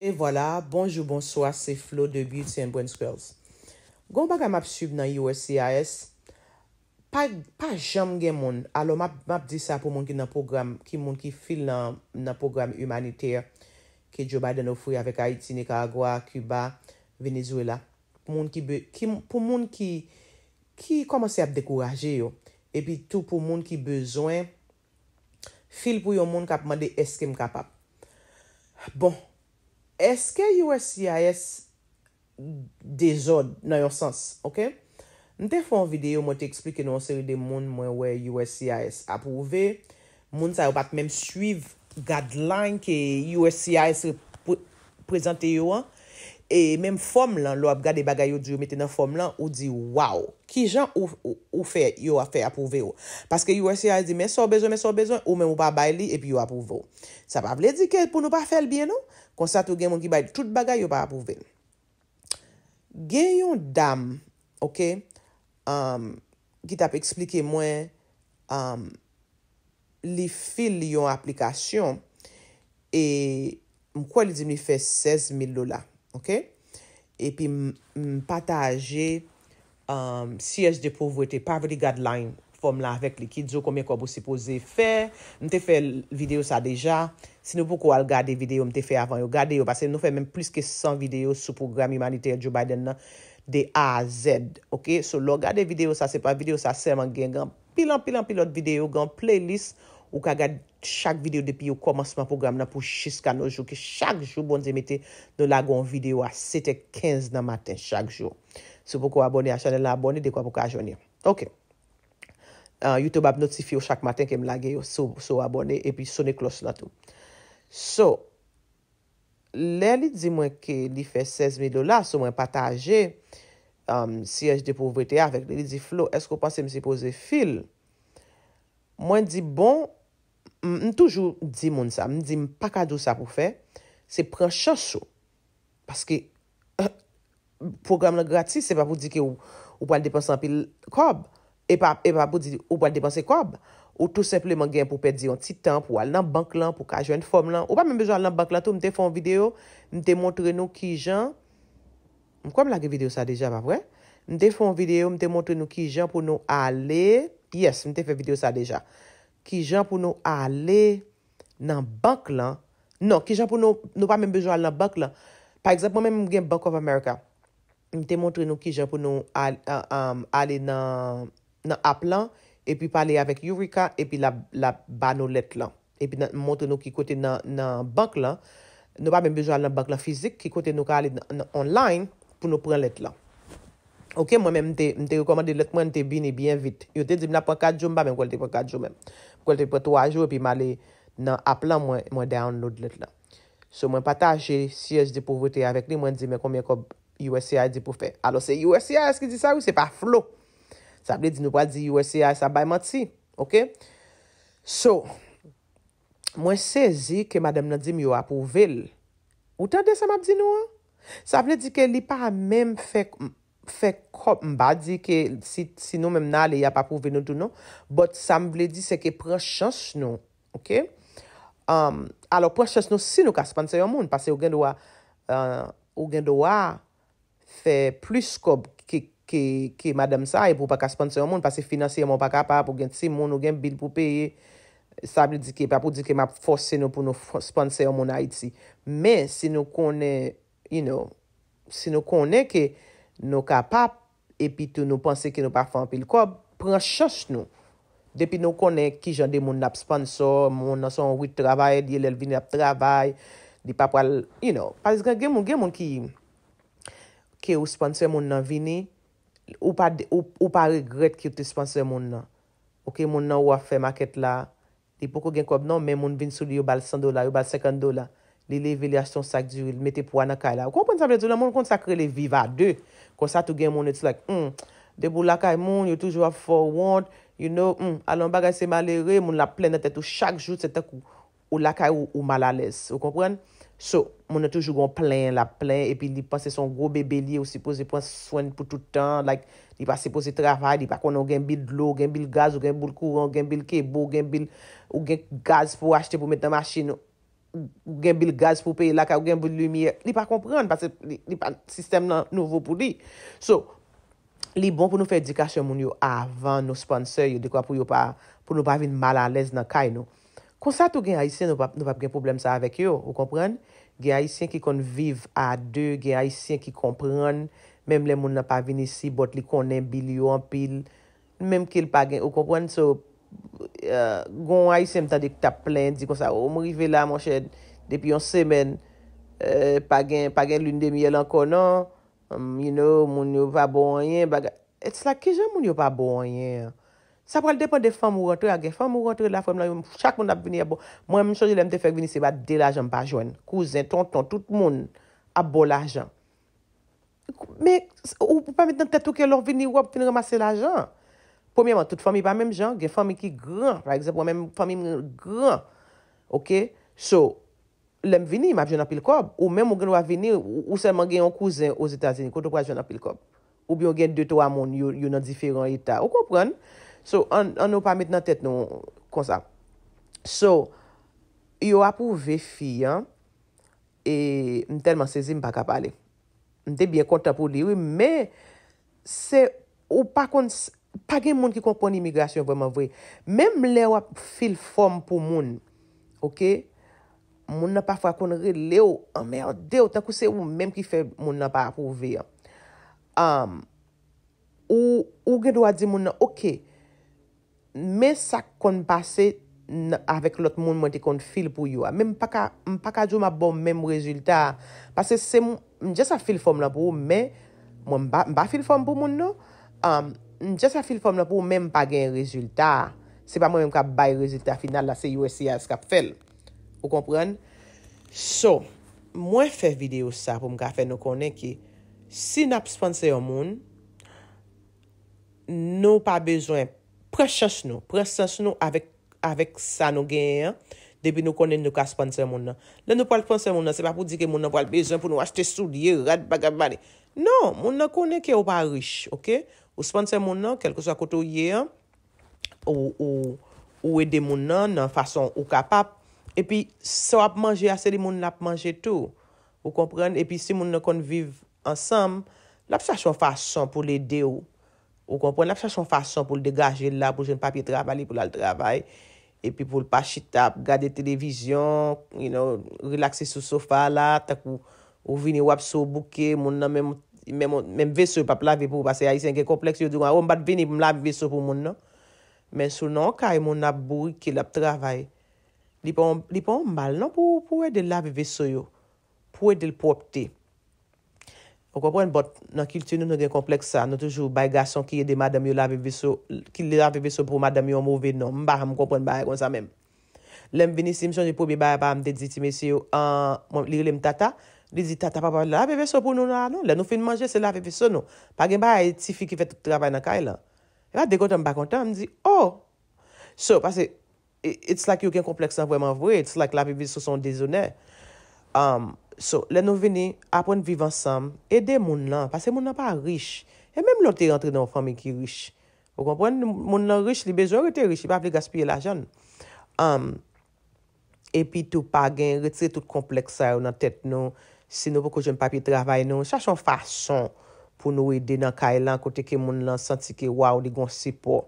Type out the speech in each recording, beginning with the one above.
Et voilà, bonjour, bonsoir, c'est Flo de Beauty and Brands Girls. Gon baga map sub nan USCIS, pa jam gen moun, alo map di sa pou moun ki nan program, ki moun ki fil nan program humanitaire ki djoba deno fwi avek Haiti, Nicaragua, Cuba, Venezuela. Moun ki be, ki moun ki, ki komanse ap dekouraje yo, epi tou pou moun ki bezwen, fil pou yon moun kap mande eske m kap ap. Bon, Eske USCIS dejo nan yon sens? Ok? Nte fon videyo mwen te eksplike nou an seri de moun mwen wey USCIS apouve. Moun sa yon bat menm suiv gadlany ke USCIS prezante yon an. E menm fom lan lo ap gade bagay yo di yo meten nan fom lan ou di waw. Ki jan ou fe yo ap fe apouve yo. Paske yu wese a di men so bezon, men so bezon ou men ou pa bay li epi yo apouve yo. Sa pa vle di ke pou nou pa fel bien nou? Konsato gen moun ki bay tout bagay yo pa apouve. Gen yon dam, ok, um, ki tap explike mwen um, li fil yon aplikasyon e mkwa li di mi fe 16000 lola. E pi m pataje um, siyej de pouvwete pa vredi gad line fom la vek likidzo koumye koum bousi pose fè. M te fè videyo sa deja, sinou poukou al gade videyo m te fè avan yo. Gade yo, pase m nou fè menm plis ke 100 videyo sou program humanite yo Joe Biden nan de A a Z. Ok, so lo gade videyo sa, se pa videyo sa serman gen, gen pilan pilan pilan videyo, gen playlist yo. Ou ka gade chak videyo depi yo komansman program nan pou chiska nou jou. Ki chak jou bon zemete nou lagon videyo a 7 et 15 nan matin chak jou. Sou poukou abone a chanel la abone dekwa poukou ajonye. Ok. Euh, Youtube ap notifi yo chak matin kem lage yo sou abone. E pi sou ne klos nan tou. So. Le li di mwen ke li fe 16 mil dola. Sou mwen pataje. Um, si e jde pouvrete a vek. Le li di Flo. Esk ou pase mi se pose fil? Mwen di bon. M toujou di moun sa, m di m pakadou sa pou fe, se pren chanso. Paske euh, program lan gratis se pa pou di ki ou pou al depanse an pil kob. E pa e pou di ki ou pou al depanse kob. Ou tou sepleman gen pou pedi yon titan pou al nan bank lan pou kajwen fom lan. Ou pa men bejou al nan bank lan tou m te fon video, m te montre nou ki jan. M kwa m lage video sa dejan papre? M te fon video, m te montre nou ki jan pou nou ale. Yes, m te fe video sa dejan. ki jan pou nou ale nan bank lan. Non, ki jan pou nou, nou pa men bejou al nan bank lan. Par exemple, mwen men mwen gen Bank of America. Mwen te montre nou ki jan pou nou ale nan app lan, epi pale avek Eureka, epi la ba nou let lan. Epi mwen montre nou ki kote nan bank lan, nou pa men bejou al nan bank lan fizik, ki kote nou ka ale online pou nou pren let lan. Ok, mwen men mte rekomande let mwen mte bine bien vit. Yo te di mna pwa 4 joun mba men kwa lte pwa 4 joun men. kon te pot wajou, pi mali nan aplan mwen download let la. So mwen pataje siyej di pou voti avek li, mwen di me komey kon USAID pou fe. Alo se USAID eski di sa ou, se pa flow. Sa ble di nou pa di USAID sa bay mati, ok? So, mwen sezi ke madame nan di mi wapou vel. Ou tan de sa map di nou an? Sa ble di ke li pa a mem fe koum. fe kop mba di ke si nou menm nale, ya pa pou venou tout nou, but sa m vle di se ke pre chans nou, ok? Um, Alors pre chans nou si nou ka sponsor yon moun, pase ou gen do a uh, ou gen do a fe plus kop ke madem sa e pou pa ka sponsor yon moun pase finansi yon moun pa kapap, ou gen ti moun ou gen bil pou peye sa m vle di ke pa pou di ke ma fose nou pou nou sponsor yon moun a iti men si nou konen si nou konen ke Nou kapap, epi tou nou panse ki nou pa fan pil kob, pran chos nou. Depi nou konen ki jan de moun ap sponsor, moun nan son wite travay, diye lel vini ap travay, di papwal, you know. Pariz gen gen moun, gen moun ki, ki ou sponsor moun nan vini, ou pa regret ki ou te sponsor moun nan. Ou ki moun nan wafen maket la, di poko gen kob nan, men moun vini sou li yobal 100 dola, yobal 50 dola, li leve li as ton sak diwil, meti pou anakay la. Ou konpon sape diwil, moun konsakre li viva dey. Kwa sa tou gen moun ets like, m, hmm, debou lakay moun, yo toujwa forwant, you know, m, hmm, alon bagay se malere, moun la plen nete tou chak jout se tek ou lakay ou malalese, ou konpren? So, moun netoujwa gwen plen la, plen, epi li panse son gro bebelye ou sipose panse swen pou toutan, like, li pa sipose travay, li pa konon gen bil lo, gen bil gaz ou gen bil kouran, gen bil kebo, gen bil ou gen gaz pou achete pou metan maschino. gen bil gaz pou pe, laka ou gen bil lumiye, li pa kompran, pase li pa sistem nan nouvo pou li. So, li bon pou nou fe edikasyon moun yo avan nou sponsor yo, dekwa pou yo pa, pou nou pa vin mal alez nan kay nou. Konsato gen Haitien nou pa gen problem sa avek yo, ou kompran? Gen Haitien ki kon vive a de, gen Haitien ki kompran, menm le moun nan pa vin isi bot li konen bil yo an pil, menm kil pa gen, ou kompran? So, Gon a yi se m tan dek ta plen di kon sa O m rive la mwen chen depi yon semen Pagen lune de miye lankon an Yon nou moun yo pa bon yen Et se la keje moun yo pa bon yen Sa pral depan de fan moun rentre A gen fan moun rentre la frem la Chak moun ap vini a bon Mwen m chanje lem te fèk vini se ba de l'ajan pa jwen Kouzen, tonton, tout moun ap bon l'ajan Ou pou pa met nan tetouke lor vini wap Fini remase l'ajan Komèman, tout fami pa mèm jan, gen fami ki gran. Par exemple, wè mèm fami mèm gran. Ok? So, lèm vini, mèm jan apil kob. Ou mèm mèm gen wèm vini, ou sèlman gen yon kouzen ou zétazini, koutou kwa jan apil kob. Ou byon gen non, de to a moun, yon an diferent etat. Ou kompran? So, an nou pa mèt nan tèt nou konsa. So, yon apou vè fi, an, e, mèm tèlman sezi, mèm pa kapalè. Mèm tèm biè konta pou liwi, mèm, mèm, se, ou pa konsa, Page moun ki kon pon imigrasyon vwe ma vwe. Mem mle wap fil form pou moun. Ok. Moun na pa fwa kon re le ou. A me yon de ou. Takou se ou mem ki fe moun na pa apu vwe. Am. Ou gen do a di moun na. Ok. Men sa kon base. Avek lot moun mwen di kon fil pou yon. Men mpaka. Mpaka jo mabon men mou rezultat. Pase se moun. Mje sa fil form la pou ou. Men mba fil form pou moun nou. Am. Nja sa fil form la pou mèm pa gen rezultat. Se pa mèm ka bay rezultat final la se USA as kap fel. Ou kompren? So, mwen fe video sa pou mwen ka fe nou konen ki... Si nap sponsor yon moun... Nou pa bezwen prechans nou. Prechans nou avèk sa nou gen yon. Depi nou konen nou ka sponsor moun nan. Nan nou pal sponsor moun nan se pa pou di ke moun nan pal bezwen pou nou ashte soudye, rad, bagabani. Non, moun nan konen ki ou pa riche, okè? Ou sponsor moun nan, kel ko sa koto ye an, ou ede moun nan nan fason ou kapap. E pi, sa wap manje ase li moun nan ap manje tou. Ou kompren, e pi si moun nan kon vive ansam, la psa chon fason pou l'ede ou. Ou kompren, la psa chon fason pou l'degaje la, pou jen papye trabali, pou lal trabay. E pi pou l'pachita, pou gade televizyon, you know, relaxe sou sofa la, tak ou vini wap sou bouke, moun nan men mouti. Mem veseyo pap lave pou. Pase ya isen gen kompleks yo. O mbat vini pou m lave veseyo pou moun nan. Men sou nan ka e moun ap bou ki lap travay. Li pou an mbal nan pou e del lave veseyo. Pou e del popte. O kompwen bot nan kilti nou nou gen kompleks sa. Nou toujou bay gason ki e de madame yo lave veseyo. Ki le lave veseyo pou madame yo m ouve nan. Mba ham kompwen bay kon sa men. Lem vini simson jipou bi bay pa am dedziti mesyo. Mon liye lem tata. Li zi, ta pa pa la bebe sou pou nou la nou. Le nou fin manje, se la bebe sou nou. Pagin ba, e ti fi ki fet travay nan kay lan. Ya, e dekontan bakontan, mi zi, oh! So, pase, it's like yon gen kompleksan vwèman vwè. It's like la bebe sou son dizonè. Um, so, le nou veni, apwen viv ansam, ede moun lan, pase moun lan pa riche. E menm lonti rentre nan fami ki riche. Ou kompwen, moun lan riche, li bejouan rete riche. I pa vle gaspye la jan. Um, e pi tou pagin, retire tout kompleksan ou nan tèt nou. Sinon pou kou jen pa pi travay nou. Sasyon fason pou nou e de nan kailan kote ke moun lan santi ke waw di gonsi pou.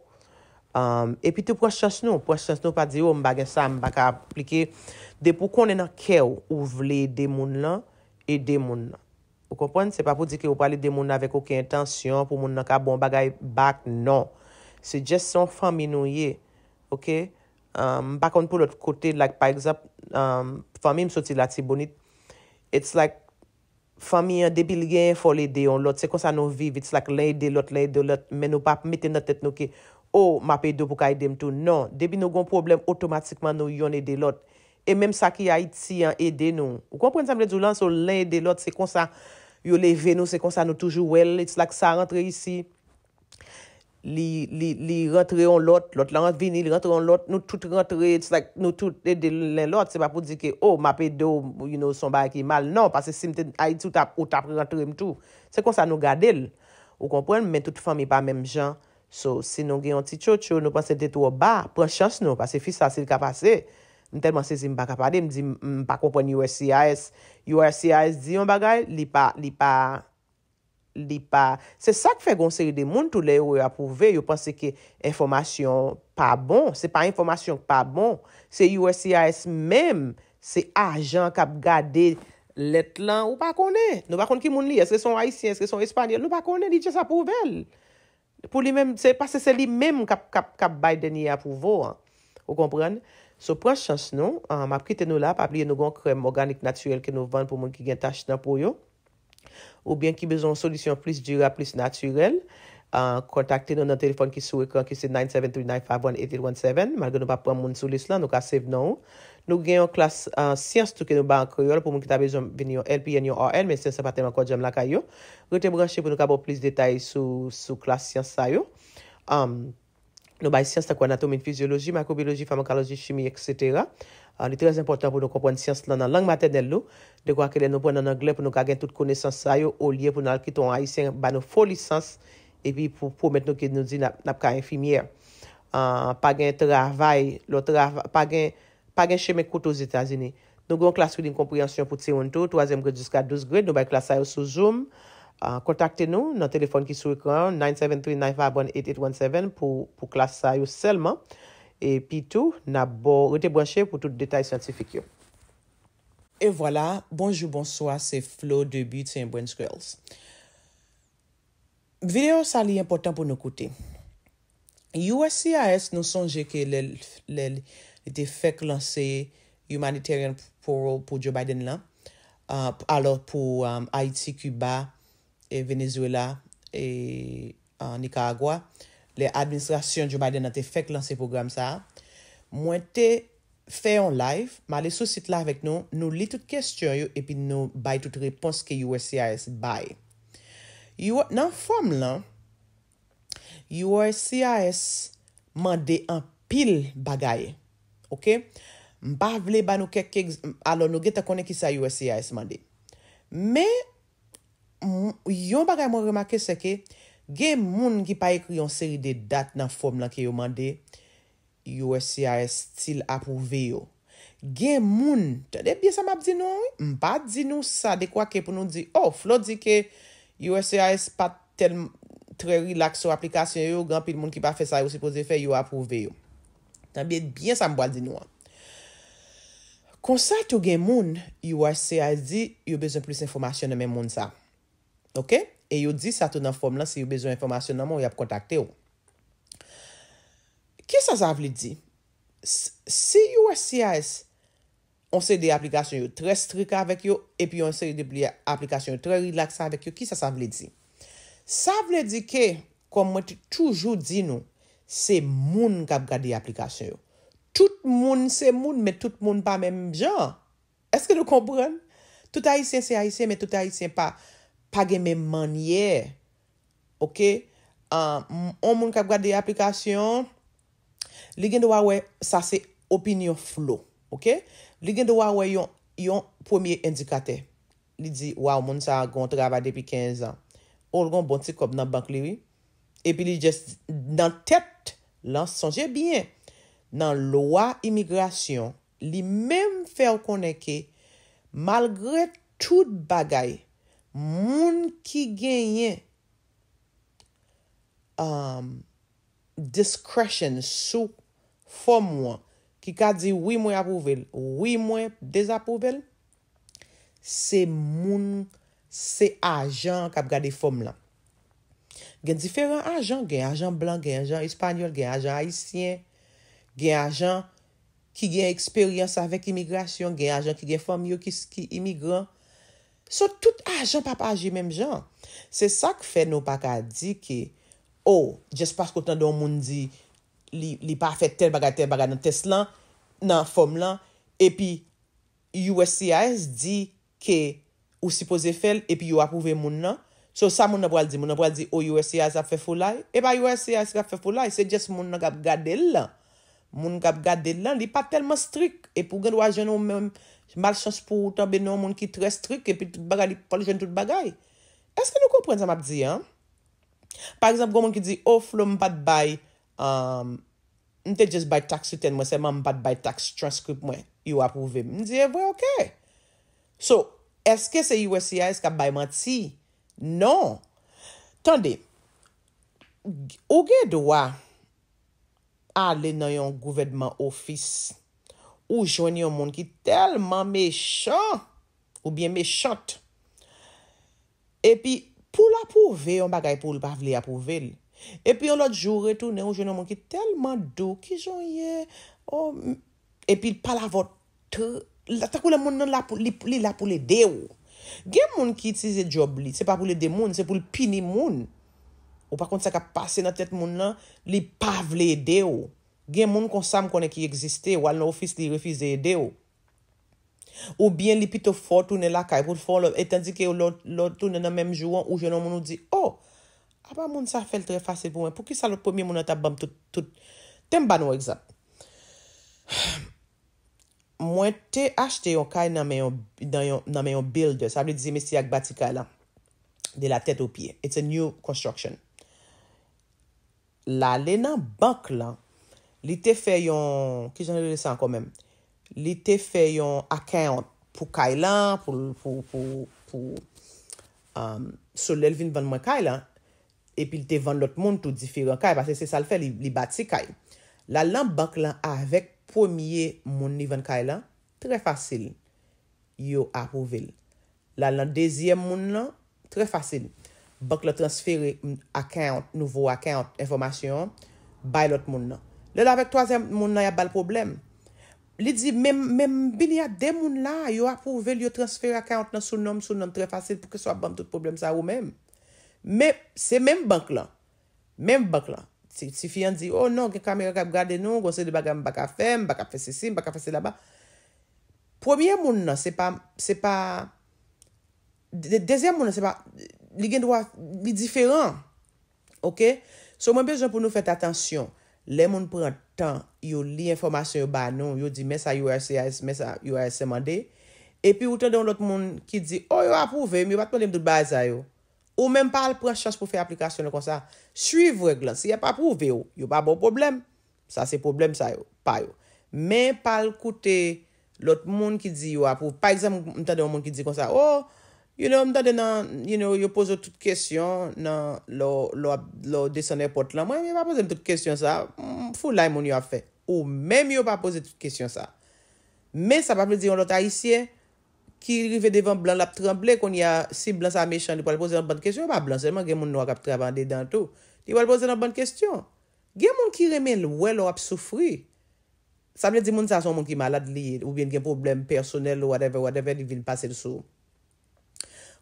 Um, e pi te proj chans nou. Proj chans nou pa di yo oh, m bagay sa m baka aplike. De pou konen nan kew ou vle e de moun lan, e de moun lan. Ou kompon? Se pa pou di ke ou pale de moun lan vek okintansyon pou moun lan ka bon bagay bak non. Se jes son fami nou ye. Ok? M um, bakon pou lout kote like pa egzap. Um, fami m soti la ti bonite. It's like, fami yon, debil gen fol ede yon lot, se konsa nou viv, it's like len ede lot, len ede lot, men nou pap meten nou tet nou ki, oh, ma pey do pou ka ede mtou, non, debil nou gon problem, otomatikman nou yon ede lot, e menm sa ki Haiti yon ede nou, ou konprense mwen zoulan, so len ede lot, se konsa yon leve nou, se konsa nou toujou wel, it's like sa rentre isi. Li rentre yon lot, lot lan vini, li rentre yon lot, nou tout rentre, nou tout edi len lot. Se pa pou di ke, oh, ma pe do, you know, son bay ki mal. Non, pase si mte a iti ou tap, ou tap rentre mtou. Se kon sa nou gade l, ou kompren, men tout fami pa menm jan. So, se nou gen yon ti tcho tcho, nou konse tete ou ba, pren chans nou, pase fi sa sil ka pase. Mte mwansi si mpa kapade, mdi mpa kompren USCIS. USCIS di yon bagay, li pa, li pa... li pa. Se sak fe gonseri de moun tou le ou e apouve, yo pense ki informasyon pa bon. Se pa informasyon pa bon, se USIAS mem, se ajan kap gade let lan ou pa kone. Nou pa kone ki moun li eske son Haitien, eske son Espanyol, nou pa kone li dje sa pouvel. Pou li mem, se pase se li mem kap bay deni apouve. Ou kompren? So prans chans nou, map kite nou la, pap li nou gon krem organik natyrel ke nou van pou moun ki gen tach nan pou yo. Ou ben ki bezon solisyon plis jira, plis natyrel Kontakte nou nan telefon ki sou ekran ki se 973-951-8817 Mal gen nou pa pou an moun solisyon la, nou ka save nou Nou gen yon klas siyans touke nou ba an kroyol Pou moun ki ta bezon vini yon LPN, yon ORL Men siyans sa pa teman kwa jom lakay yo Gote mou ganshe pou nou ka pou plis detay sou klas siyans sa yo Nou bay siyans takwa anatomi, fizyoloji, makrobioloji, farmakoloji, chimi, etc. Ah, li trez importan pou nou kompwen siyans nan lang mater del lou. Dekwa kele nou pon nan angle pou nou ka gen tout konesans rayo ou liye pou nan al ki ton ayisyen ba nou folisans. E pi pou met nou ki nou di napka infimiye. Ah, pa gen travay, pa gen cheme kout ou Zetazini. Nou gon klas wili yon komprensyon pou tse yon tou. Troazem gred jiska 12 gred. Nou bay klas rayo sou zoom. kontakte nou nan telefon ki sou ekran 973 9518817 pou klase sa yo selman. Et pi tou, nan bo, ute brancher pou tout detay santsifik yo. Et voilà, bonjou, bonsoi, se Flo de Beauty and Brands Girls. Video sa li important pou nou koute. USCIS nou sonje ke le defek lanse humanitarian parole pou Joe Biden la. Euh, alors pou euh, Haiti, Cuba. e Venezuela, e Nicaragua, le administrasyon jou ba de nan te fek lan se program sa, mwen te fe yon live, ma le sou sit la vek nou, nou li tout kestyon yo, epi nou bay tout repons ke USCIS bay. Nan form lan, USCIS mande an pil bagaye. Ok? Mba vle ba nou kek kek, alo nou geta konen ki sa USCIS mande. Me Yon bagay moun remake se ke, gen moun ki pa ekri yon seri de dat nan form lan ke yon mande, USCIS til apouve yo. Gen moun, tade bien sa map di nou? Mpa di nou sa de kwa ke pou nou di, oh, flot di ke USCIS pa tel tre relaxo aplikasyon yo, gampil moun ki pa fe sa yo se pose fe, yo apouve yo. Tade bien sa mboal di nou an. Konsay tou gen moun, USCIS di, yo bezon plus informasyon nan men moun sa. E yo di sa tou nan form lan se yo bezon informasyon nan moun, yo ap kontakte yo. Ki sa sa vle di? Si yo SIS, on se de aplikasyon yo tre strika avek yo, epi yo an se de aplikasyon yo tre relaksan avek yo, ki sa sa vle di? Sa vle di ke, kom mwen toujou di nou, se moun kap gade aplikasyon yo. Tout moun se moun, men tout moun pa menm jan. Eske nou kompran? Tout a yi sien, se a yi sien, men tout a yi sien pa... Page men manye. Ok. On moun kap gwa de aplikasyon. Li gen de wawwe. Sa se opinion flow. Ok. Li gen de wawwe yon. Yon pwemye indikate. Li di waw moun sa goun traba depi 15 an. O lgon bonti kop nan bank liwi. Epi li e jes nan tet. Lan sonje bien. Nan lowa imigrasyon. Li men fè konenke. Malgre tout bagay. Moun ki genye um, diskresyon sou fòm wè, ki ka di 8 mwen apouvel, 8 mwen dezapouvel, se moun, se ajan kap gade fòm lan. Gen diferan ajan, gen ajan blan, gen ajan ispanyol, gen ajan haisyen, gen ajan ki gen eksperyans avèk imigrasyon, gen ajan ki gen fòm yo ki imigran. So, tout ajan pa pa aje menm jan. Se sa k fe nou pa ka di ki, oh, jes pas koutan don moun di, li pa fe tel baga tel baga nan tes lan, nan fom lan, epi, USCIS di ki, ou si pose fel, epi yo apouve moun nan. So, sa moun apwal di, moun apwal di, oh, USCIS apfe folay, epa, USCIS apfe folay, se jes moun nan kap gade lan. Moun kap gade lan, li pa telman strik. E pou gen wajen nou menm, Mal chans pou ta be nou moun ki tres trik epi tout bagay li poljen tout bagay. Eske nou kompren sa map di an? Par exemple, goun moun ki di, oflo mpad bay, mte euh, jes bay taks uten mwen seman mpad bay taks transkrip mwen, yu apouvem, mdi evwe eh, ok. So, eske se yu wese ya eska bay mati? Non. Tande, ouge dwa ale nan yon gouvedman ofis? Ou jwenni yon moun ki telman mechant ou bien mechant. E pi pou la pou ve yon bagay pou l pavle ya pou ve li. E pi yon lot jwenni yon moun ki telman do ki jwenni yon. Oh, e pi pala vot te. Ta kou la moun nan li la pou le deyo. Gen moun ki tise job li, se pa pou le de moun, se pou l pini moun. Ou pa kont se ka pase nan tet moun nan li pavle deyo. gen moun konsam konen ki egziste, ou al nou ofis li refize yede ou. Ou bien li pito fote ou ne lakay kout fote, etan di ke ou loutou ne nan menm jouan, ou jenon moun ou di, oh, aba moun sa fel tre fase pou mwen, pou ki sa lout pou mwen moun anta bamb tout, ten ban ou egzat. Mwen te achte yon kay nan men yon build, sa vle dizi mesi ak bati kay lan, de la tet ou piye. It's a new construction. La le nan bank lan, Li te fe yon akent pou kay lan, pou sou lel vin van mwen kay lan, epi li te van lot moun tou diferent kay, pase se sa l fe li bati kay. La lan bak lan avek pwemye moun li van kay lan, tre fasil yo apouvel. La lan dezyem moun lan, tre fasil. Bak la transfere akent, nouvo akent, informasyon, bay lot moun lan. Le la vek toazen moun nan ya bal problem. Li di, men bini ya den moun la, yo a pou ve li yo transfer akant nan sou nom, sou nom tre fasil pou ke so a ban tout problem sa ou men. Men, se men bank lan. Men bank lan. Si fiyan di, oh non, gen kamerak ap gade nou, gonsen li bagan baka fem, baka fese sim, baka fese la ban. Premier moun nan, se pa, se pa... Dezen moun nan, se pa, li gen dwa, li diferan. Ok? So mwen bejan pou nou fete atensyon. Le moun pran tan, yo li informasyon yo ba nou, yo di mè sa URCS, mè sa URSMD. E pi ou tè don lout moun ki di, o oh, yo apouve, mi yo bat moun demdou bè zay yo. Ou mèm pal pran chans pou fè aplikasyon yo kon sa. Suiv reglan, si yo pa apouve yo, yo ba bon problem. Sa se problem sa yo, pa yo. Mèm pal koute lout moun ki di yo apouve. Pa egzèm, mèm tè don moun ki di kon sa, o... Oh, You know, mdade nan, you know, you pose tout question nan lo desaner pot lan mwen, yo pa pose tout question sa, fulay moun yo a fe, ou mèm yo pa pose tout question sa. Mè sa pa ple di yon lot a isye, ki rive devan blan lap tremble, kon ya si blan sa mechand, yo pa le pose nan ban kestyon, yo pa blan seman gen moun nou a kap trebande dan tou, yo pa le pose nan ban kestyon. Gen moun ki remen lwè lo ap soufri. Sa mne di moun sa son moun ki malad li, ou bien gen problem personel ou whatever, whatever, di vil pase lsoum.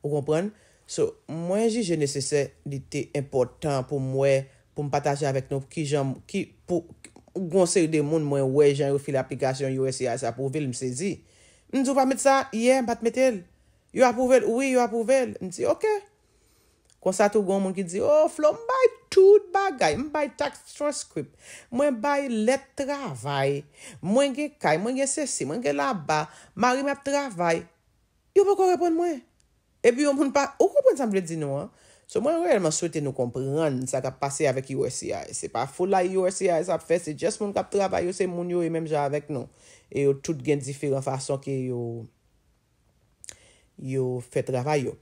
Ou kompren? So, mwen ji je nesesè di te impotant pou mwen, pou m pataje avèk nou ki jan, ki pou gonsè yu de moun mwen, mwen wè jan yu fil aplikasyon, yu wè si a apouvel, mwen se zi. Ndou pa met sa? Ye, m pat met el. Yu apouvel? Oui, yu apouvel. Mwen se zi, ok. Konsa tou goun mwen ki zi, oh, flou, m bay tout bagay, m bay tax transcript, mwen bay let travay, mwen gen kay, mwen gen sesi, mwen gen la ba, mwen gen la ba, mwen gen la ba, mwen gen la ba, mwen gen E pi non, yo moun pa, ou konprense am vle di nou an? So moun yon reyman souwete nou kompren, sa ka pase avèk URCI. Se pa ful la URCI sa ap fè, se jes moun ka travay yo, se moun yo yon mèm ja avèk nou. E yo tout gen diferan fason ki yo, yo fè travay yo.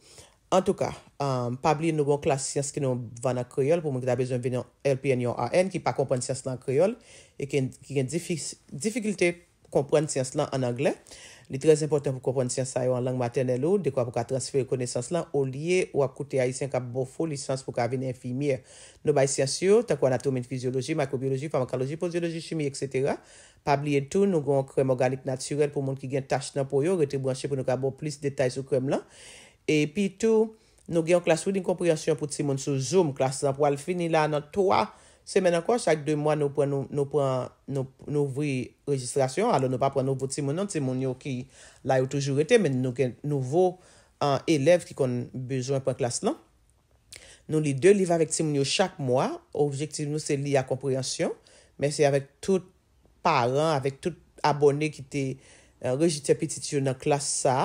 An tou ka, an euh, pabli nou bon klas siyans ki nou van ak kriol, pou moun ki da bezon ven yon LPN, yon RN, ki pa kompren siyans lan kriol, e gen difikilte kompren siyans lan an angle, Li trez impotant pou konpon siyans a yo an lang materne lou, dekwa pou ka transfer konesans lan, ou liye ou akoute a isen ka bofo lisans pou ka avine infimiye. Nou bay siyans yo, takwa anatomin fizyoloji, makrobioloji, farmakoloji, pozyoloji, chimiye, etc. Pabliye tou, nou gen krem organik natsyrel pou moun ki gen tach nan po yo, retribwansye pou nou ka bo plis detay sou krem lan. E pi tou, nou gen klas wou din komprehansyon pou ti moun sou zoom, klas zan pou al fini la nan towa. Se men an kon, chak de mwa nou pran nou vri registrasyon, alo nou pa pran nou vwot simon nan, simon yo ki la yo toujou rete, men nou gen nou vwo an elev ki kon bezwen pran klas nan. Nou li de li va vek simon yo chak mwa, objektiv nou se li a komprehansyon, men se avek tout paran, avek tout abone ki te euh, rejite piti ti yo nan klas sa,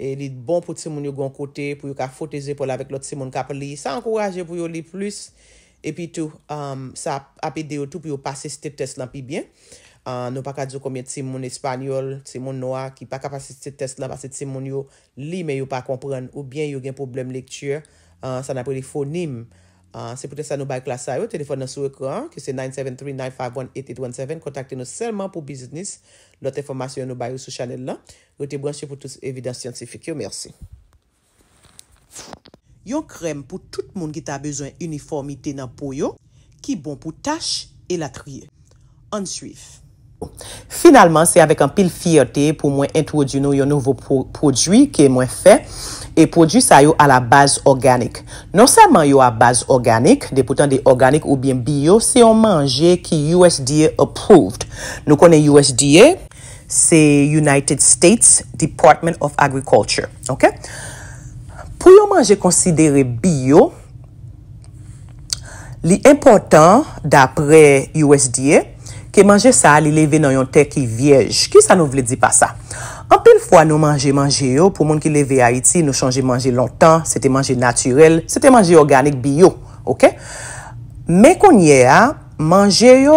e li bon pou simon yo gon kote, pou yo ka foteze pou la vek lot simon ka pli, sa ankoraje pou yo li plus. E pi tou, sa um, apede yo tou pi yo pasiste tes lan pi bien. Uh, nou pa ka dzo koumye tse moun espanyol, tse moun noa, ki pa ka pasiste tes lan pasiste tse moun yo li, me yo pa kompren ou bien yo gen problem lektye. Sa napri fonim. Se pou te sa nou bay klasa yo, telefon nan sou ekran, ki se 973-951-8817. Kontakte nou selman pou biznis. Lot informasyon nou bay yo sou chanel la. Gote bransyo pou tous evidans siyansifik yo. Mersi. yo krem pou tout moun ki ta bezwen uniformite nan pou yo, ki bon pou tache e la triye. An suif. Finalman, se avek an pil fiyote pou mwen entwodino yo nouvo prodwi ke mwen fe, e prodwi sa yo a la baz organik. Non seman yo a baz organik, depoutan de organik ou bien bio, se yon manje ki USDA approved. Nou konen USDA, se United States Department of Agriculture. Ok? Pou yon manje konsidere biyo, li impotant dapre USDA ke manje sa li leve nan yon tek ki viej. Ki sa nou vle di pa sa? Anpil fwa nou manje manje yo pou moun ki leve Haiti nou chanje manje lontan, se te manje naturel, se te manje organik biyo. Men konye a, manje yo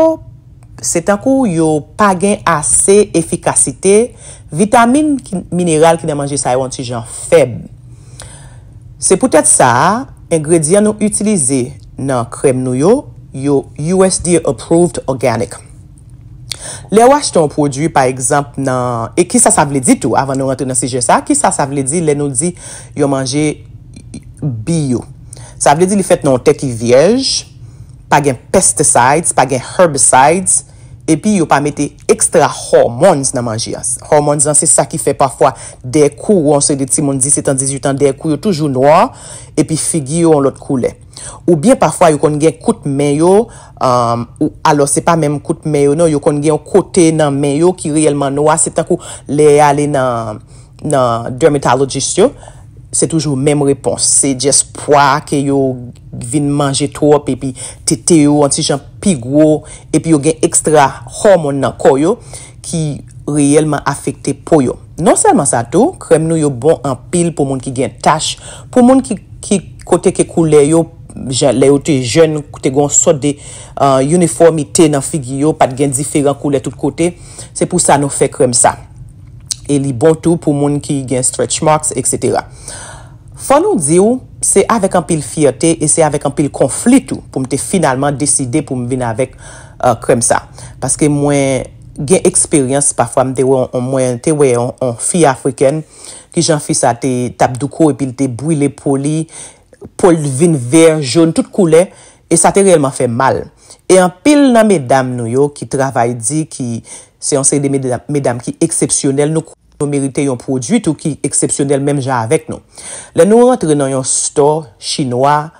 se tankou yo pagen ase efikasite, vitamine mineral ki nan manje sa yon tijan feb. Se pou tèt sa, engredyan nou utilize nan krem nou yo yo USD Approved Organic. Le wache ton produy par ekzamp nan, e ki sa sa vle di tou avan nou rentre nan sije sa, ki sa sa vle di le nou di yo manje biyo. Sa vle di li fèt nan te ki viej, pa gen pesticides, pa gen herbicides. epi yo pa mette ekstra hormons nan manji yas hormons nan se sa ki fe pa fwa dekou ou an se de timon 17 an 18 an dekou yo toujou noa epi figi yo an lot kou le ou bien pa fwa yo kon gen kout men yo ou alo se pa men kout men yo non, yo kon gen kote nan men yo ki realman noa se ta kou le ale nan dermatologist yo Se toujou menm repons, se di espoa ke yo vin manje tou ap epi tete yo, antijan pig wou epi yo gen ekstra hormon nan kou yo ki reyelman afekte pou yo. Non salman sa tou, krem nou yo bon an pil pou moun ki gen tache, pou moun ki kote ke kou le yo, le yo te jen, kote gon sot de euh, uniformite nan figi yo pat gen diferent kou le tout kote, se pou sa nou fe krem sa. e li botou pou moun ki gen stretch marks, etc. Fon nou di ou, se avek an pil fiyote e se avek an pil konflit ou pou mte finalman deside pou m vin avek euh, krem sa. Paske mwen gen eksperyans pafwa mte wè mwen te wè an fi Afriken ki jan fi sa te tabdouko e pil te brile poli pol vin ver, joun, tout koule E sa te relman fe mal. E an pil nan medam nou yo ki travay di ki se yon seri de medam ki eksepsyonel nou kou merite yon prodwit ou ki eksepsyonel menm ja avek nou. Le nou rentre nan yon store chinois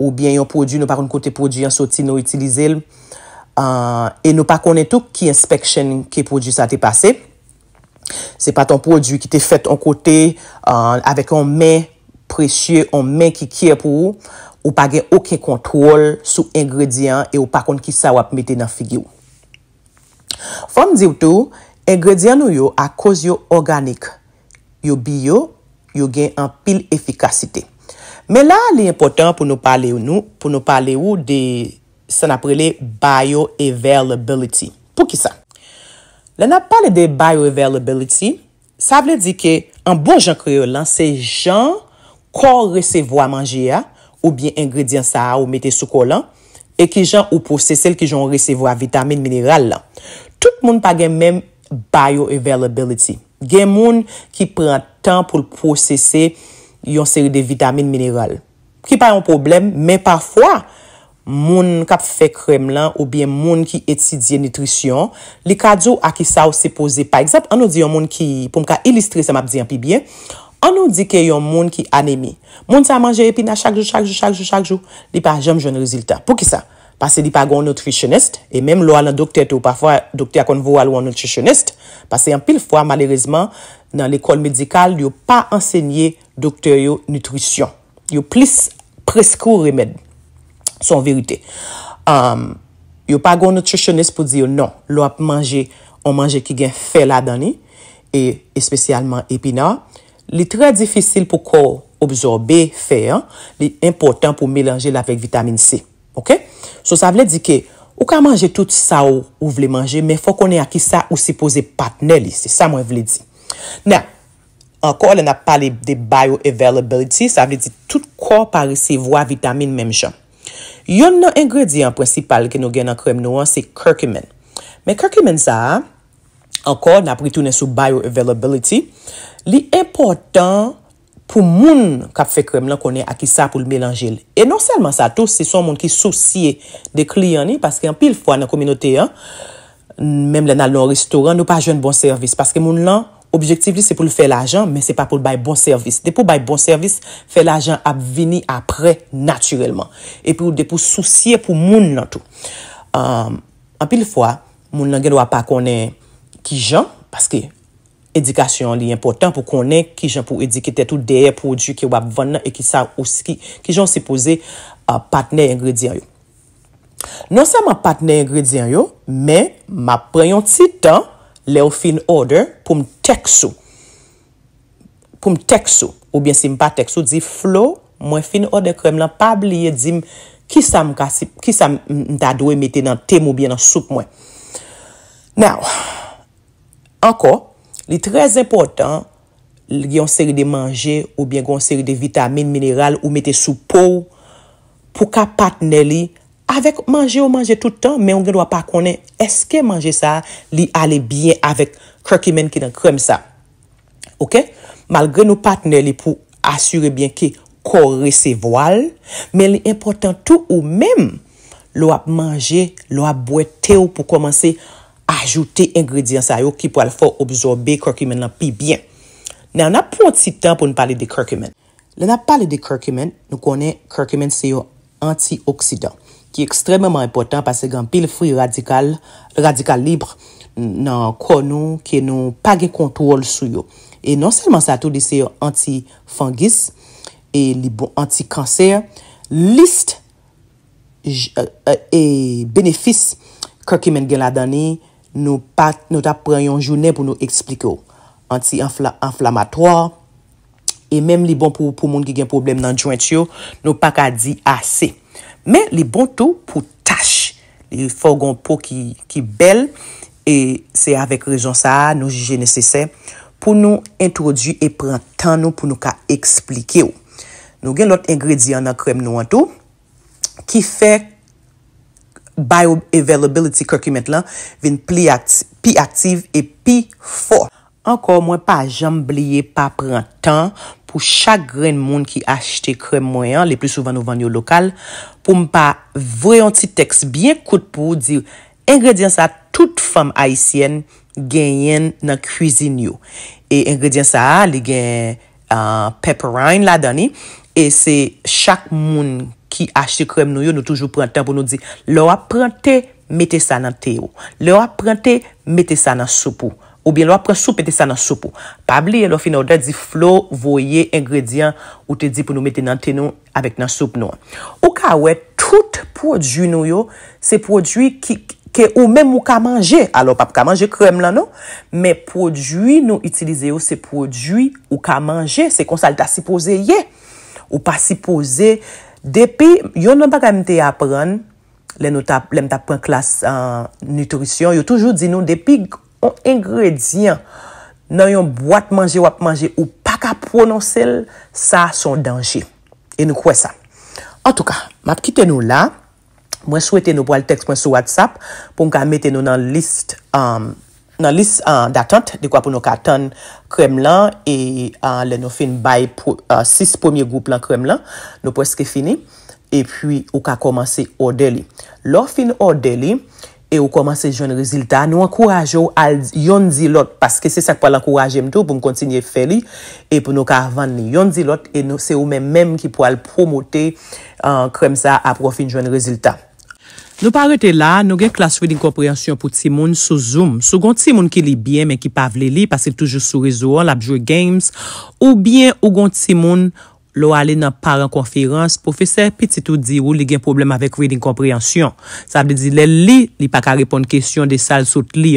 ou bien yon prodwit nou pa konen kote prodwit yon soti nou itilize l. Euh, e nou pa konen tout ki inspeksyen ki prodwit sa te pase. Se pa ton prodwit ki te fet an kote euh, avek an men presye, an men ki kye pou ou. Ou pa gen ouke kontrol sou ingredient e ou pa kon ki sa wap mette nan figi ou. Fonm diw tou, ingredient nou yo a koz yo organik. Yo biyo, yo gen an pil efikasite. Men la li important pou nou pale ou nou, pou nou pale ou de san aprele bioavailability. Pou ki sa? Le nan pale de bioavailability, sa vle di ke an bon jan kriyo lan se jan kon resevo a manje ya, ou bien ingredient sa ou mette souko lan, e ki jan ou pose sel ki jan resevo a vitamin mineral lan. Tout moun pa gen men bioavailability. Gen moun ki pren tan pou l'pose se yon seri de vitamin mineral. Ki pa yon problem, men pa fwa moun kap fe krem lan, ou bien moun ki etidye nutrisyon, li kado a ki sa ou se pose. Par exemple, an nou diyon moun ki pou mka ilistre se map diyan pi bien, An nou di ke yon moun ki anemi, moun sa manje epina chak jou, chak jou, chak jou, chak jou, di pa jom joun rezultat. Po ki sa? Pase di pa goun nutritionist, e menm lwa nan doktet ou pafwa doktet akon vou alwou an nutritionist, pase yon pil fwa, malerezman, nan l'ekol medikal, yon pa ensegnye dokteryo nutrisyon. Yon plis preskou remèd. Son verite. Yon pa goun nutritionist pou di yon non. Lwa pou manje, yon manje ki gen fè la dani, e spesyalman epina ou, li trè difisil pou ko obzorbe fè an, li impotant pou mélange la vek vitamine C. Ok? So, sa vle di ke, ou ka manje tout sa ou ou vle manje, men fò konen aki sa ou se pose patne li. Se sa mwen vle di. Nan, ankor le nan pale de bioavailability, sa vle di tout ko pare se vwa vitamine menm chan. Yon nan ingrediyan prensipal ke nou gen nan krem nou an, se curcumin. Men curcumin sa, ankor nan pritounen sou bioavailability, Li importan pou moun kafe krem lan konen akisa pou l melanje li. E non selman sa tou, se son moun ki souciye de kliyan li, paske an pil fwa nan kominote an, menm la nan lor restoran, nou pa jen bon servis. Paske moun lan, objektiv li se pou l fe l ajan, men se pa pou l bay bon servis. De pou bay bon servis, fe l ajan ap vini apre naturelman. E pou souciye pou moun lan tou. An euh, pil fwa, moun lan gen wapak konen ki jan, paske... edikasyon li impotant pou konen ki jan pou edikite tout deye prodju ki wap vana e ki sa ou si ki jan se pose patne ingrediyan yo. Non sa ma patne ingrediyan yo, men, ma preyon ti tan le ou fin order pou m teksou. Pou m teksou, ou bien si m pa teksou, di flow mwen fin order krem lan pa bliye di m ki sa m dadwe meti nan tem ou bien nan soup mwen. Now, anko, Li trez impotant li yon seri de manje ou bien yon seri de vitamine, mineral ou mette sou pou pou ka patne li. Avek manje ou manje toutan, men on gen do apakone eske manje sa li ale bien avek krokimen ki nan krem sa. Ok? Malgre nou patne li pou asyre bien ki kore se voal. Men li impotant tou ou men lo ap manje, lo ap boete ou pou komanse. ajoute ingredyans a yo ki pou non al fò obzorbe karkimen lan pi byen. Nan an ap pronti tan pou nou pale de karkimen. Le nan pale de karkimen, nou konen karkimen se yo antioksidan, ki ekstrememan epotan pase gen pi le fwi radikal radikal libre nan konon ke nou pa gen kontrol sou yo. E non selman sa tou de se yo anti-fangis e li bon anti-kanser list e euh, euh, benefis karkimen gen la dani nou ta pran yon jounen pou nou eksplike ou. Anti-enflamatoir, e menm li bon pou pou moun ki gen problem nan joint yo, nou pa ka di ase. Men, li bon tou pou tache, li fò gon pou ki bel, e se avèk rejon sa, nou jije nesesè, pou nou introdye e pran tan nou pou nou ka eksplike ou. Nou gen lot ingredyen nan krem nou an tou, ki fèk, bioavailability kwa ki met lan vin pi aktif e pi fo ankor mwen pa jambliye pa pran tan pou chak gren moun ki achte krem mwen le pli souvan nou vanyo lokal pou mpa vrayon ti teks biye kout pou ingredyen sa tout fam aisyen genyen nan kwizinyo e ingredyen sa li gen euh, peperine la dani e se chak moun ki ache krem nou yo nou toujou prantan pou nou di, lou ap prante mette sa nan te yo, lou ap prante mette sa nan soup ou, ou bien lou ap prante soup mette sa nan soup ou. Pabli, lou fina ou da di flow, voye, ingredient, ou te di pou nou mette nan te nou, avek nan soup nou. Ou ka we, tout prodjou nou yo, se prodjou ki, ke ou menm ou ka manje, alo pa pou ka manje krem lan nou, me prodjou nou itilize yo se prodjou ou ka manje, se konsalta si pose ye, ou pa si pose yo, Depi, yon nan baka mte apren, lèm ta pren klas nutrisyon, yon toujou di nou depi yon ingredyen nan yon boat manje wap manje ou paka prononsel, sa son danje. En nou kwe sa. En touka, map kite nou la, mwen souwete nou po al teks mwen sou WhatsApp pou mka mette nou nan liste. Um, nan lis datant, dekwa pou nou ka tan krem lan, e le nou fin bay 6 pomiye goup lan krem lan, nou preske fini, e pi ou ka komanse o deli. Lou fin o deli, e ou komanse joun rezultat, nou akouraje ou al yon dilot, paske se sak pa l akouraje mtou pou m kontinye feli, e pou nou ka avan ni yon dilot, e nou se ou men menm ki pou al promote krem sa apro fin joun rezultat. Nou parete la, nou gen klaswe din komprehansyon pou tsimoun sou zoom. Sou gant tsimoun ki li byen men ki pa vle li, pasil toujou sou rezoan, lap jwe games, ou byen ou gant tsimoun... Lò alè nan paran konferans, profeseur pititou dirou li gen problem avèk rey din kompreansyon. Sa vle di lè li li pa ka repon kèsyon de sal sot li.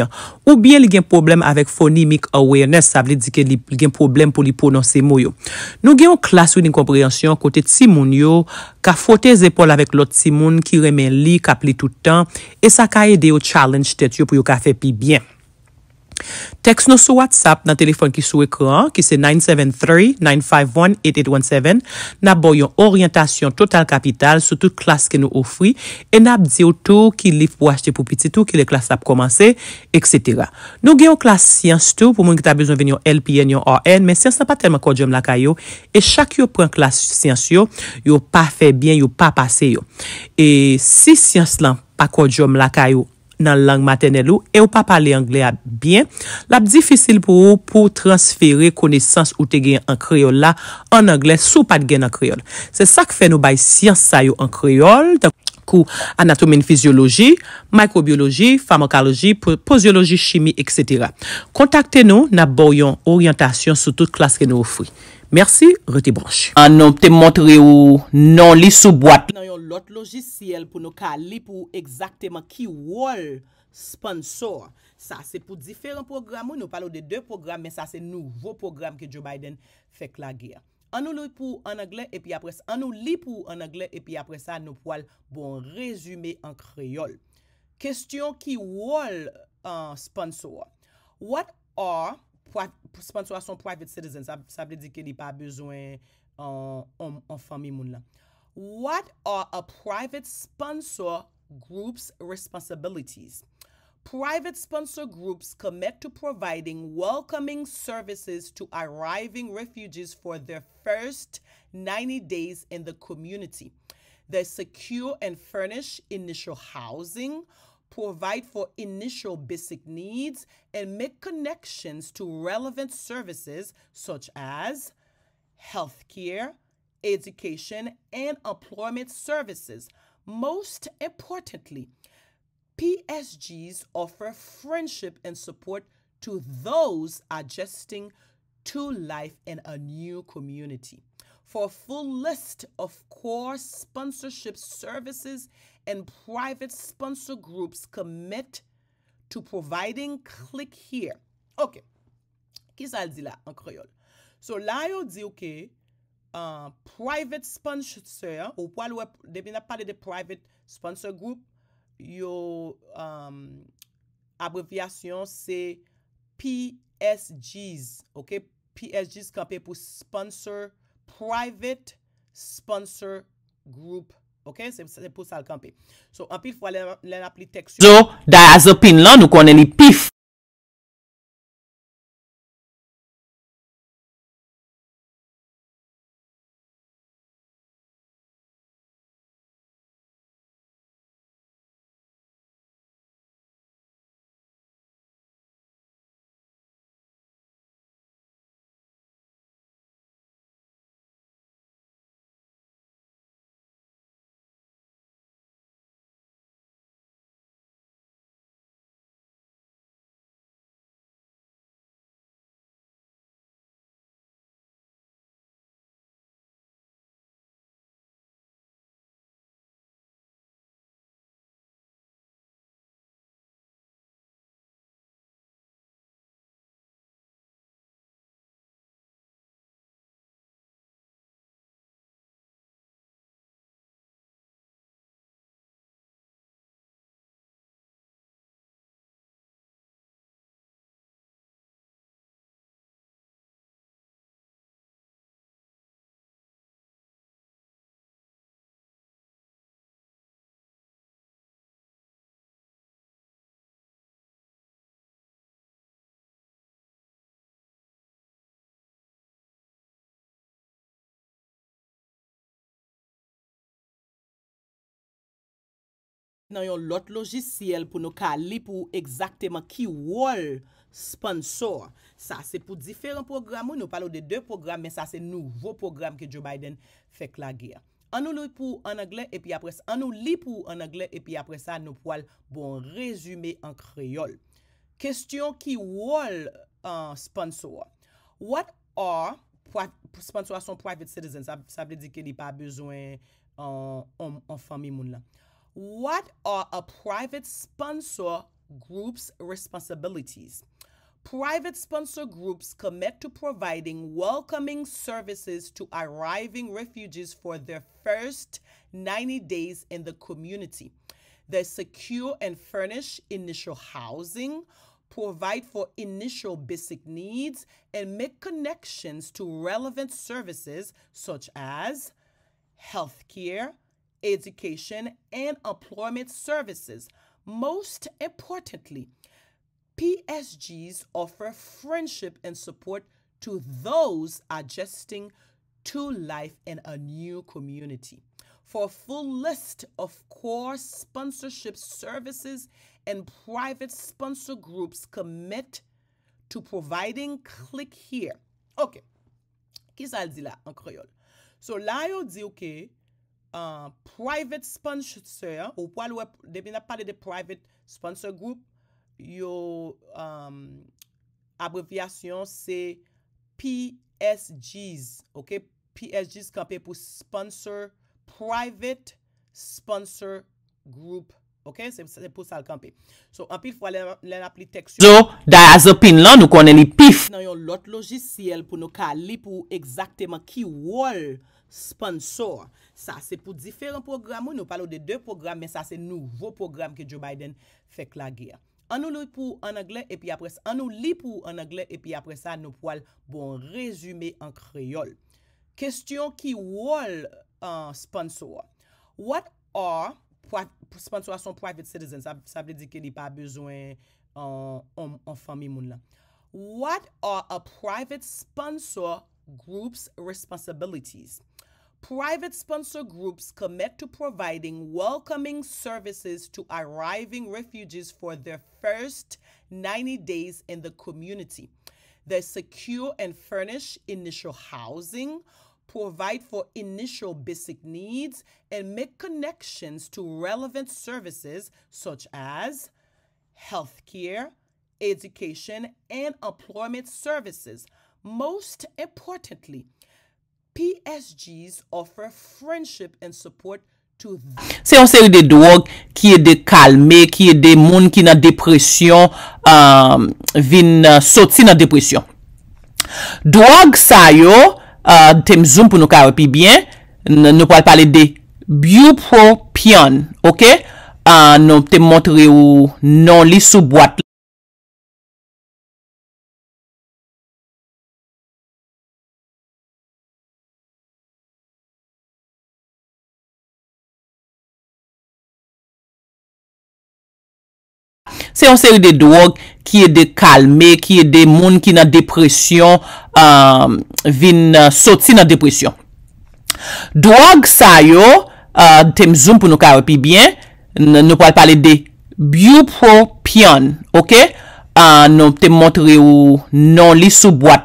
Ou byen li gen problem avèk fonimik awareness, sa vle di ke li gen problem pou li prononse mou yo. Nou gen yon klas wè din kompreansyon kote timoun yo, ka fote zepol avèk lot timoun ki remen li, ka pli toutan, e sa ka e deyo challenge tet yo pou yo ka fe pi byen. Tekst nou sou WhatsApp nan telefon ki sou ekran Ki se 973-951-8817 Nap bo yon orientasyon total kapital Sou tout klas ke nou ofri E nap diyo tou ki lif pou achete pou piti tou Ki le klas ap komanse, etc. Nou gen yon klas siyans tou Pou moun ki ta bezon ven yon LPN, yon RN Men siyans nan pa telman kodjom laka yo E chak yo pren klas siyans yo Yo pa fe bien, yo pa pase yo E si siyans lan pa kodjom laka yo nan lang matenel ou, e ou pa pale angle a bien, lap difisil pou ou pou transfere konesans ou te gen an kriol la, an angle sou pat gen an kriol. Se sak fe nou bay siyans sa yo an kriol, kou anatomine fizyologi, mikrobiologi, farmakologi, posyologi, chimi, et cetera. Kontakte nou na boyon oryantasyon sou tout klaske nou oufri. Mersi, Ruti Branche. An nou pte montre ou nan li sou boate. Nan yon lot logisiyel pou nou ka li pou ekzakteman ki wol sponsor. Sa se pou diferan program ou, nou palo de de program, men sa se nouvo program ki Joe Biden fek la gyer. An nou li pou an angle epi apresa, an nou li pou an angle epi apresa, nou poal bon rezume an kreyol. Kestyon ki wol sponsor. What are... sponsorasyon private citizens, sa, sa ble di ke li pa bezwen euh, an, an, an fami moun la. What are a private sponsor group's responsibilities? Private sponsor groups commit to providing welcoming services to arriving refugees for their first 90 days in the community. They secure and furnish initial housing, provide for initial basic needs, and make connections to relevant services such as healthcare, education, and employment services. Most importantly, PSGs offer friendship and support to those adjusting to life in a new community. For a full list of core sponsorship services And private sponsor groups commit to providing click here. Ok. Ki sa al di la an kroyol? So la yo di ok. Euh, private sponsor. Ou pwa lwe depina pade de private sponsor group. Yo euh, abrevyasyon se PSGs. Ok. PSGs kapè pou sponsor. Private sponsor group. Ok, se pou sal kampi. So, apil fwa lena pli teksyon. nan yon lot logisiyel pou nou ka li pou ekzakteman ki wol sponsor. Sa se pou diferent program ou nou palo de de program men sa se nouvo program ki Joe Biden fek la gya. An nou li pou an angle epi apres an nou li pou an angle epi apres sa nou poal bon rezume an kreyol. Kestyon ki wol euh, sponsor. What are sponsor ason private citizen? Sa vle di ke li pa bezwen euh, an fami moun la. What are a private sponsor group's responsibilities? Private sponsor groups commit to providing welcoming services to arriving refugees for their first 90 days in the community. They secure and furnish initial housing, provide for initial basic needs, and make connections to relevant services such as healthcare, education, and employment services. Most importantly, PSGs offer friendship and support to those adjusting to life in a new community. For a full list of core sponsorship services and private sponsor groups commit to providing, click here. OK. Ki di la an Creole. So la yo di, OK, private sponsor ou pou alwe depen apade de private sponsor group yo um, abreviasyon se PSG's PSG's kanpe pou sponsor private sponsor group se pou sal kanpe anpil pou alel aple teksyon nan yon lot logisyel pou nou ka ali pou ekzakteman ki wol sponsor. Sa, se pou diferent program ou nou palou de de program men sa se nouvo program ke Joe Biden fek la gir. An nou lou pou an angle epi apres, an nou li pou an angle epi apres sa nou poal bon rezume an kreyol. Kestyon ki wol sponsor. What are, sponsor son private citizen, sa vle di ke di pa bezwen an fami moun la. What are a private sponsor group's responsibilities? Private sponsor groups commit to providing welcoming services to arriving refugees for their first 90 days in the community. They secure and furnish initial housing, provide for initial basic needs, and make connections to relevant services such as healthcare, education, and employment services. Most importantly, PSG offer friendship and support to... Se yon seri de drog ki e de kalme, ki e de moun ki na depresyon, um, vin uh, sotsi na depresyon. Drog sa yo, uh, tem zoom pou nou ka repi bien, nou pal pale de biopropion, ok? Uh, nou tem montre ou nan li sou boat la. seri de drog ki e de kalme ki e de moun ki nan depresyon vin euh, soti nan depresyon drog sayo euh, tem zoom pou nou ka repi bien nou pal pale de biopropion euh, nou tem montre ou nan lis ou boate